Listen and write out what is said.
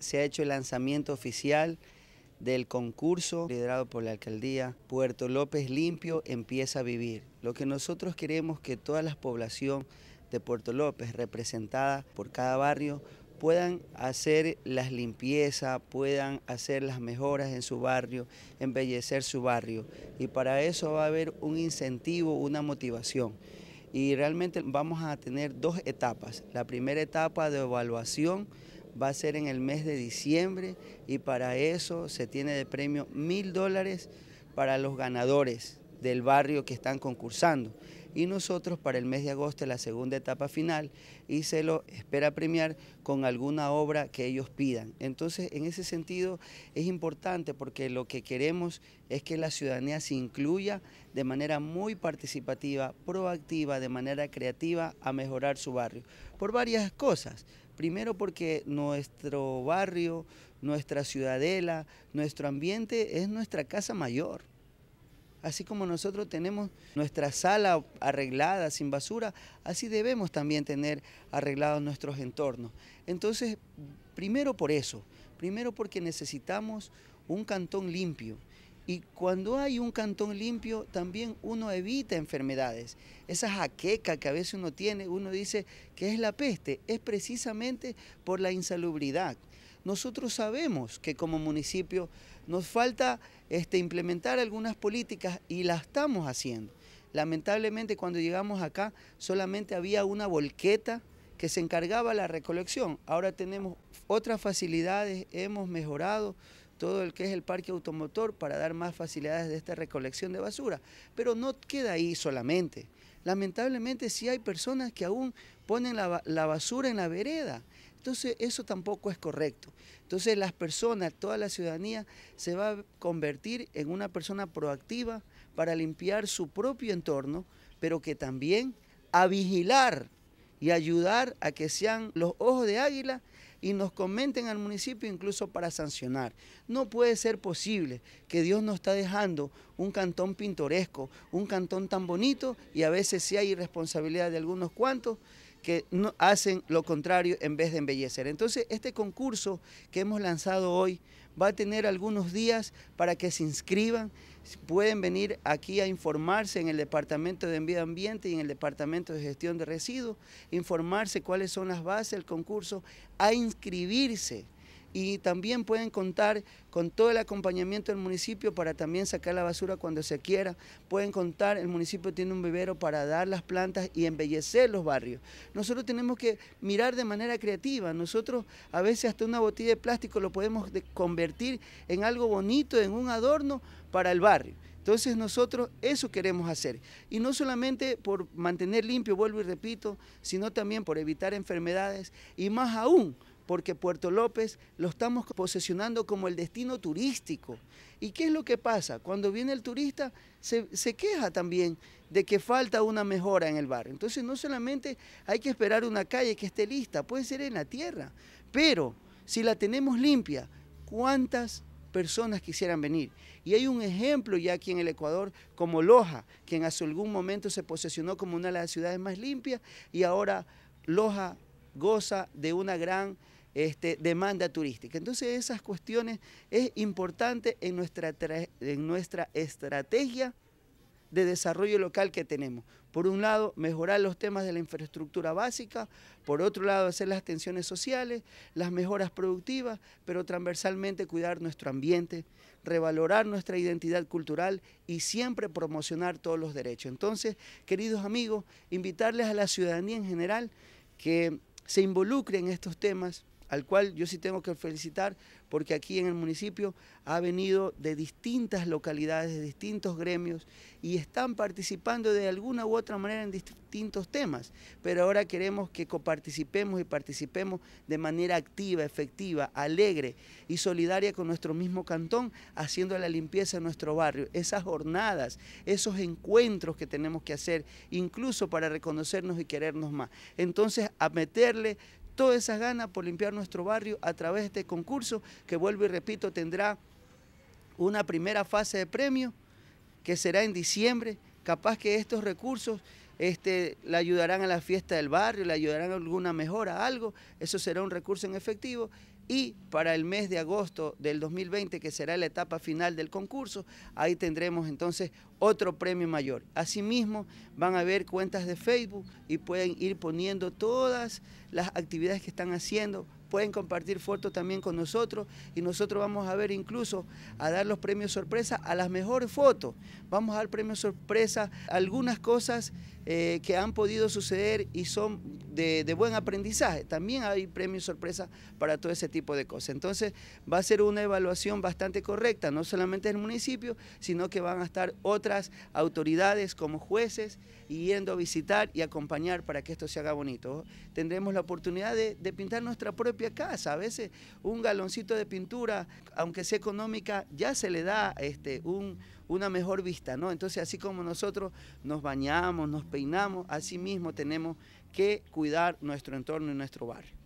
se ha hecho el lanzamiento oficial del concurso liderado por la alcaldía Puerto López Limpio empieza a vivir. Lo que nosotros queremos que toda la población de Puerto López, representada por cada barrio, puedan hacer las limpiezas, puedan hacer las mejoras en su barrio, embellecer su barrio. Y para eso va a haber un incentivo, una motivación. Y realmente vamos a tener dos etapas. La primera etapa de evaluación va a ser en el mes de diciembre y para eso se tiene de premio mil dólares para los ganadores del barrio que están concursando y nosotros para el mes de agosto la segunda etapa final y se lo espera premiar con alguna obra que ellos pidan. Entonces, en ese sentido es importante porque lo que queremos es que la ciudadanía se incluya de manera muy participativa, proactiva, de manera creativa a mejorar su barrio, por varias cosas. Primero porque nuestro barrio, nuestra ciudadela, nuestro ambiente es nuestra casa mayor. Así como nosotros tenemos nuestra sala arreglada, sin basura, así debemos también tener arreglados nuestros entornos. Entonces, primero por eso, primero porque necesitamos un cantón limpio. Y cuando hay un cantón limpio, también uno evita enfermedades. Esa jaqueca que a veces uno tiene, uno dice que es la peste, es precisamente por la insalubridad. Nosotros sabemos que como municipio nos falta este, implementar algunas políticas y las estamos haciendo. Lamentablemente cuando llegamos acá solamente había una volqueta que se encargaba la recolección. Ahora tenemos otras facilidades, hemos mejorado todo el que es el parque automotor para dar más facilidades de esta recolección de basura. Pero no queda ahí solamente. Lamentablemente sí hay personas que aún ponen la basura en la vereda entonces eso tampoco es correcto. Entonces las personas, toda la ciudadanía se va a convertir en una persona proactiva para limpiar su propio entorno, pero que también a vigilar y ayudar a que sean los ojos de águila y nos comenten al municipio incluso para sancionar. No puede ser posible que Dios nos está dejando un cantón pintoresco, un cantón tan bonito y a veces sí hay irresponsabilidad de algunos cuantos que no hacen lo contrario en vez de embellecer. Entonces, este concurso que hemos lanzado hoy va a tener algunos días para que se inscriban. Pueden venir aquí a informarse en el Departamento de Medio Ambiente y en el Departamento de Gestión de Residuos, informarse cuáles son las bases del concurso, a inscribirse y también pueden contar con todo el acompañamiento del municipio para también sacar la basura cuando se quiera. Pueden contar, el municipio tiene un vivero para dar las plantas y embellecer los barrios. Nosotros tenemos que mirar de manera creativa. Nosotros a veces hasta una botella de plástico lo podemos convertir en algo bonito, en un adorno para el barrio. Entonces nosotros eso queremos hacer. Y no solamente por mantener limpio, vuelvo y repito, sino también por evitar enfermedades y más aún porque Puerto López lo estamos posesionando como el destino turístico. ¿Y qué es lo que pasa? Cuando viene el turista se, queja también de que falta una mejora en el barrio. Entonces no solamente hay que esperar una calle que esté lista, puede ser en la tierra, pero si la tenemos limpia, ¿cuántas personas quisieran venir. Y hay un ejemplo ya aquí en el Ecuador, como Loja, quien hace algún momento se posesionó como una de las ciudades más limpias y ahora Loja goza de una gran este, demanda turística. Entonces esas cuestiones es importante en nuestra, en nuestra estrategia de desarrollo local que tenemos. Por un lado, mejorar los temas de la infraestructura básica, por otro lado, hacer las tensiones sociales, las mejoras productivas, pero transversalmente cuidar nuestro ambiente, revalorar nuestra identidad cultural y siempre promocionar todos los derechos. Entonces, queridos amigos, invitarles a la ciudadanía en general que se involucre en estos temas, al cual yo sí tengo que felicitar porque aquí en el municipio ha venido de distintas localidades, de distintos gremios y están participando de alguna u otra manera en distintos temas, pero ahora queremos que coparticipemos y participemos de manera activa, efectiva, alegre y solidaria con nuestro mismo cantón, haciendo la limpieza en nuestro barrio. Esas jornadas, esos encuentros que tenemos que hacer, incluso para reconocernos y querernos más. Entonces, a meterle todas esas ganas por limpiar nuestro barrio a través de este concurso que vuelvo y repito tendrá una primera fase de premio que será en diciembre. Capaz que estos recursos este, le ayudarán a la fiesta del barrio, le ayudarán a alguna mejora, algo. Eso será un recurso en efectivo y para el mes de agosto del 2020, que será la etapa final del concurso, ahí tendremos entonces otro premio mayor. Asimismo, van a ver cuentas de Facebook y pueden ir poniendo todas las actividades que están haciendo pueden compartir fotos también con nosotros y nosotros vamos a ver incluso a dar los premios sorpresa a las mejores fotos. Vamos a dar premios sorpresa a algunas cosas eh, que han podido suceder y son de, buen aprendizaje. También hay premios sorpresa para todo ese tipo de cosas. Entonces va a ser una evaluación bastante correcta, no solamente el municipio, sino que van a estar otras autoridades como jueces yendo a visitar y acompañar para que esto se haga bonito. Tendremos la oportunidad de pintar nuestra propia casa. A veces un galoncito de pintura, aunque sea económica, ya se le da este, un, una mejor vista, ¿no? Entonces, así como nosotros nos bañamos, nos peinamos, así mismo tenemos que cuidar nuestro entorno y nuestro barrio.